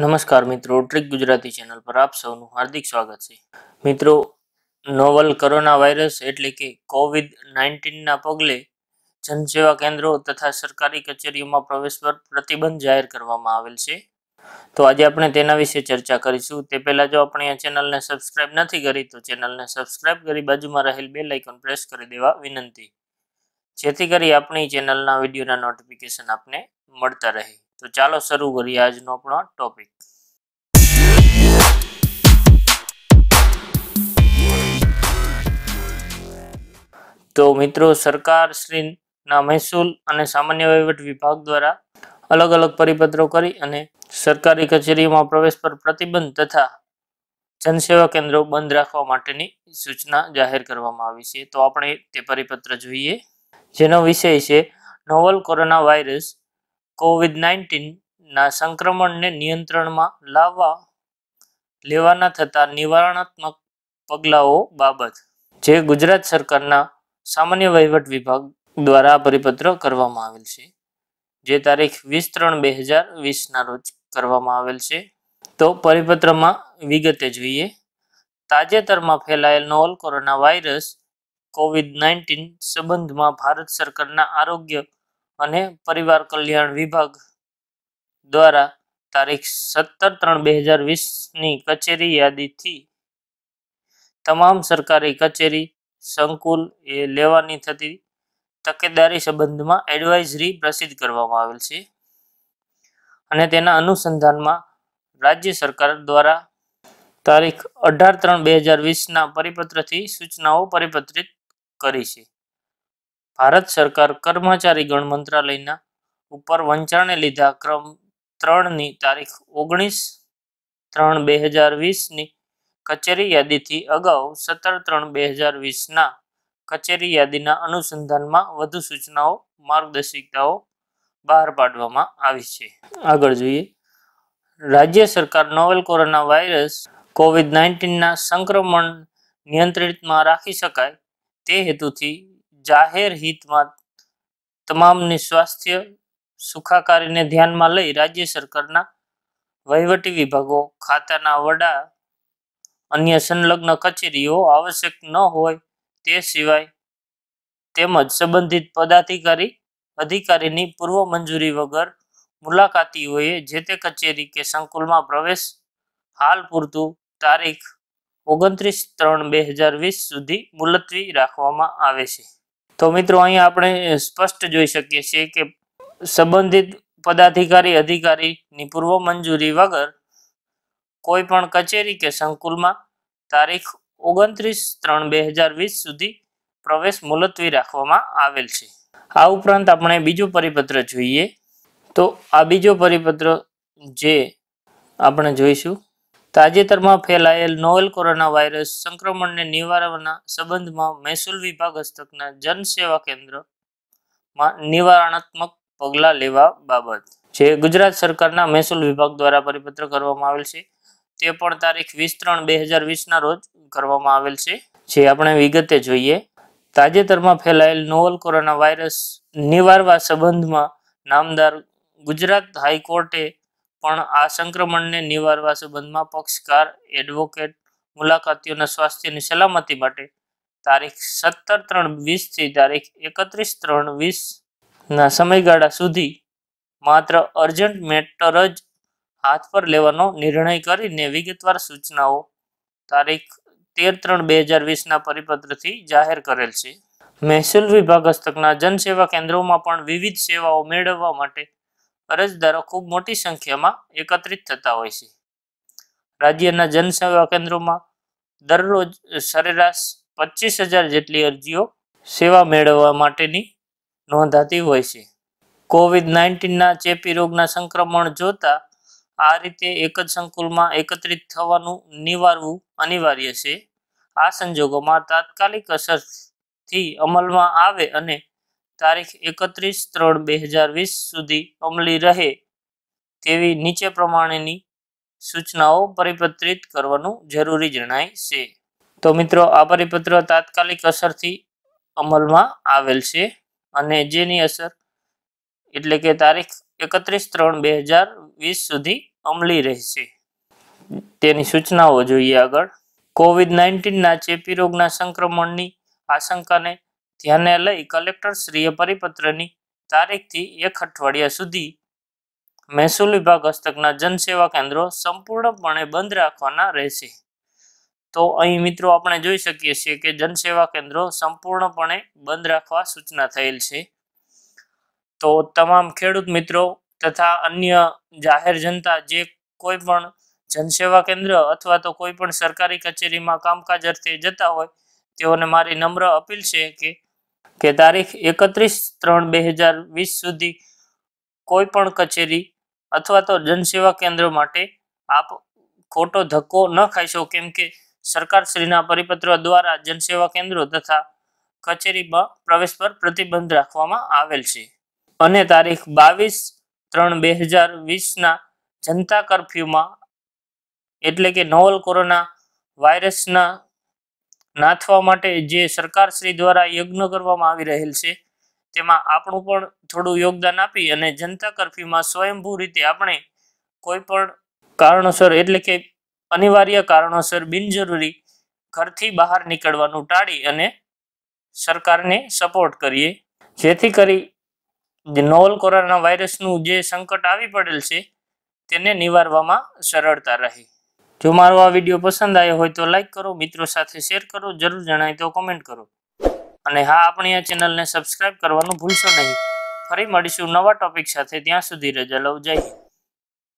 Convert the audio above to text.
નમસ્કાર મિત્રો trick Gujarati channel પર આપ સૌનું હાર્દિક સ્વાગત છે મિત્રો નોવલ કોરોના વાયરસ એટલે કે કોવિડ નાઇન્ટીનના પગલે જનસેવા કેન્દ્રો તથા સરકારી કચેરીઓમાં પ્રવેશ પર પ્રતિબંધ જાહેર કરવામાં આવેલ છે તો આજે આપણે તેના વિશે ચર્ચા કરીશું તે પહેલાં જો આપણે આ ચેનલને સબસ્ક્રાઇબ નથી કરી તો ચેનલને સબસ્ક્રાઇબ કરી બાજુમાં રહેલ બે આઇકન પ્રેસ કરી દેવા વિનંતી જેથી કરી આપણી ચેનલના વિડીયોના નોટિફિકેશન આપને મળતા રહે તો ચાલો શરૂ કરીએ આજનો આપણો ટોપિક તો મિત્રો સરકાર શ્રીના મહેસૂલ અને સામાન્ય વહીવટ વિભાગ દ્વારા અલગ અલગ પરિપત્રો કરી અને સરકારી કચેરીમાં પ્રવેશ પર પ્રતિબંધ તથા જનસેવા કેન્દ્રો બંધ રાખવા માટેની સૂચના જાહેર કરવામાં આવી છે તો આપણે તે પરિપત્ર જોઈએ જેનો વિષય છે નોવલ કોરોના વાયરસ કોવિડ નાઇન્ટીનના સંક્રમણને નિયંત્રણમાં લાવવા લેવાના થતા નિવારણાત્મક પગલાઓ બાબત જે ગુજરાત સરકારના સામાન્ય વહીવટ વિભાગ દ્વારા પરિપત્ર કરવામાં આવેલ છે જે તારીખ વીસ ત્રણ બે હજાર વીસના રોજ કરવામાં આવેલ છે તો પરિપત્રમાં વિગતે જોઈએ તાજેતરમાં ફેલાયેલ novel corona virus covid nineteen સંબંધમાં ભારત સરકારના આરોગ્ય અને પરિવાર કલ્યાણ વિભાગ દ્વારા તારીખ સત્તર ત્રણ બે હજાર વીસની કચેરી યાદીથી તમામ સરકારી કચેરી સંકુલ એ લેવાની થતી તકેદારી સંબંધમાં એડવાઇઝરી પ્રસિદ્ધ કરવામાં આવેલ છે અને તેના અનુસંધાનમાં રાજ્ય સરકાર દ્વારા તારીખ અઢાર ત્રણ બે હજાર વીસના પરિપત્રથી સૂચનાઓ પરિપત્રિત કરી છે ભારત સરકાર કર્મચારી ગણ મંત્રાલયના ઉપર વંચાણે લીધા ક્રમ ત્રણની તારીખ ઓગણીસ ત્રણ બે હજાર વીસની કચેરી યાદીથી અગાઉ સત્તર ત્રણ બે હજાર વીસના કચેરી યાદીના અનુસંધાનમાં વધુ સૂચનાઓ માર્ગદર્શિકાઓ બહાર પાડવામાં આવી છે આગળ જોઈએ રાજ્ય સરકાર નોવેલ કોરોના વાયરસ કોવિડ નાઇન્ટીનના સંક્રમણ નિયંત્રિતમાં રાખી શકાય તે હેતુથી જાહેર હિતમાં તમામની સ્વાસ્થ્ય સુખાકારીને ધ્યાનમાં લઈ રાજ્ય સરકારના વહીવટી વિભાગો ખાતાના વડા અન્ય સંલગ્ન કચેરીઓ આવશ્યક ન હોય તે સિવાય તેમજ સંબંધિત પદાધિકારી અધિકારીની પૂર્વ મંજૂરી વગર મુલાકાતીઓએ જે તે કચેરી કે સંકુલમાં પ્રવેશ હાલ પૂરતું તારીખ ઓગણત્રીસ ત્રણ બે હજાર વીસ સુધી મુલતવી રાખવામાં આવે છે તો મિત્રો અહીંયા આપણે સ્પષ્ટ જોઈ શકીએ છીએ કે સંબંધિત પદાધિકારી અધિકારીની પૂર્વ મંજૂરી વગર કોઈ પણ કચેરી કે સંકુલમાં તારીખ ઓગણત્રીસ ત્રણ બે હજાર વીસ સુધી પ્રવેશ મુલતવી રાખવામાં આવેલ છે આ ઉપરાંત આપણે બીજો પરિપત્ર જોઈએ તો આ બીજો પરિપત્ર જે આપણે જોઈશું તાજેતરમાં ફેલાયેલ નોવેલ કોરોના વાયરસ સંક્રમણને નિવારવાના સંબંધમાં મહેસૂલ વિભાગ હસ્તકના જનસેવા કેન્દ્રમાં નિવારણાત્મક પગલાં લેવા બાબત જે ગુજરાત સરકારના મહેસૂલ વિભાગ દ્વારા પરિપત્ર કરવામાં આવેલ છે તે પણ તારીખ વીસ ત્રણ બે હજાર વીસના રોજ કરવામાં આવેલ છે જે આપણે વિગતે જોઈએ તાજેતરમાં ફેલાયેલ નોવેલ કોરોના વાયરસ નિવારવા સંબંધમાં નામદાર ગુજરાત હાઈકોર્ટે પણ આ સંક્રમણને નિવારવા સંબંધમાં પક્ષકાર એડવોકેટ મુલાકાતીઓના સ્વાસ્થ્યની સલામતી માટે તારીખ સત્તર ત્રણ વીસથી તારીખ એકત્રીસ ત્રણ વીસના સમયગાળા સુધી માત્ર અર્જન્ટ મેટર જ હાથ પર લેવાનો નિર્ણય કરીને વિગતવાર સૂચનાઓ તારીખ તેર ત્રણ બે હજાર વીસના પરિપત્રથી જાહેર કરેલ છે મહેસૂલ વિભાગ હસ્તકના જનસેવા કેન્દ્રોમાં પણ વિવિધ સેવાઓ મેળવવા માટે અરજદારો ખૂબ મોટી સંખ્યામાં એકત્રિત થતા હોય છે રાજ્યના જનસેવા કેન્દ્રોમાં દરરોજ સરેરાશ પચીસ હજાર જેટલી અરજીઓ સેવા મેળવવા માટેની નોંધાતી હોય છે કોવિડ નાઇન્ટીનના ચેપી રોગના સંક્રમણ જોતા આ રીતે એક જ સંકુલમાં એકત્રિત થવાનું નિવારવું અનિવાર્ય છે આ સંજોગોમાં તાત્કાલિક અસરથી અમલમાં આવે અને તારીખ એકત્રીસ ત્રણ બે હજાર વીસ સુધી અમલી રહે તેવી નીચે પ્રમાણેની સૂચનાઓ પરિપત્રિત કરવાનું જરૂરી જણાય છે તો મિત્રો આ પરિપત્ર તાત્કાલિક અસરથી અમલમાં આવેલ છે અને જેની અસર એટલે કે તારીખ એકત્રીસ ત્રણ બે હજાર વીસ સુધી અમલી રહેશે તેની સૂચનાઓ જોઈએ આગળ કોવિડ નાઇન્ટીનના ચેપી રોગના સંક્રમણની આશંકાને ધ્યાને લઈ કલેક્ટર કલેક્ટરશ્રીએ પરિપત્રની તારીખથી એક અઠવાડિયા સુધી મહેસૂલ વિભાગ હસ્તકના જનસેવા કેન્દ્રો સંપૂર્ણપણે બંધ રાખવાના રહેશે તો અહીં મિત્રો આપણે જોઈ શકીએ છીએ કે જનસેવા કેન્દ્રો સંપૂર્ણપણે બંધ રાખવા સૂચના થયેલ છે તો તમામ ખેડૂત મિત્રો તથા અન્ય જાહેર જનતા જે કોઈ પણ જનસેવા કેન્દ્ર અથવા તો કોઈ પણ સરકારી કચેરીમાં કામકાજ અર્થે જતા હોય તેઓને મારી નમ્ર અપીલ છે કે કે તારીખ એકત્રીસ ત્રણ બે હજાર વીસ સુધી કોઈ પણ કચેરી અથવા તો જનસેવા કેન્દ્રો માટે આપ ખોટો ધક્કો ન ખાઈશો કેમ કે સરકારશ્રીના પરિપત્ર દ્વારા જનસેવા કેન્દ્રો તથા કચેરીમાં પ્રવેશ પર પ્રતિબંધ રાખવામાં આવેલ છે અને તારીખ બાવીસ ત્રણ બે હજાર વીસના જનતા કરફ્યુમાં એટલે કે નોવલ કોરોના વાયરસના નાથવા માટે જે સરકારશ્રી દ્વારા યજ્ઞ કરવામાં આવી રહેલ છે તેમાં આપણું પણ થોડું યોગદાન આપી અને જનતા કરફ્યુમાં સ્વયંભૂ રીતે આપણે કોઈ પણ કારણોસર એટલે કે અનિવાર્ય કારણોસર બિનજરૂરી ઘરથી બહાર નીકળવાનું ટાળી અને સરકારને સપોર્ટ કરીએ જેથી કરી નોવલ કોરોના વાયરસનું જે સંકટ આવી પડેલ છે તેને નિવારવામાં સરળતા રહે જો મારો આ વિડીયો પસંદ આવ્યો હોય તો લાઇક કરો મિત્રો સાથે શેર કરો જરૂર જણાય તો કોમેન્ટ કરો અને હા આપણી આ ચેનલને સબસ્ક્રાઇબ કરવાનું ભૂલશો નહીં ફરી મળીશું નવા ટોપિક સાથે ત્યાં સુધી રજા લઉં જઈએ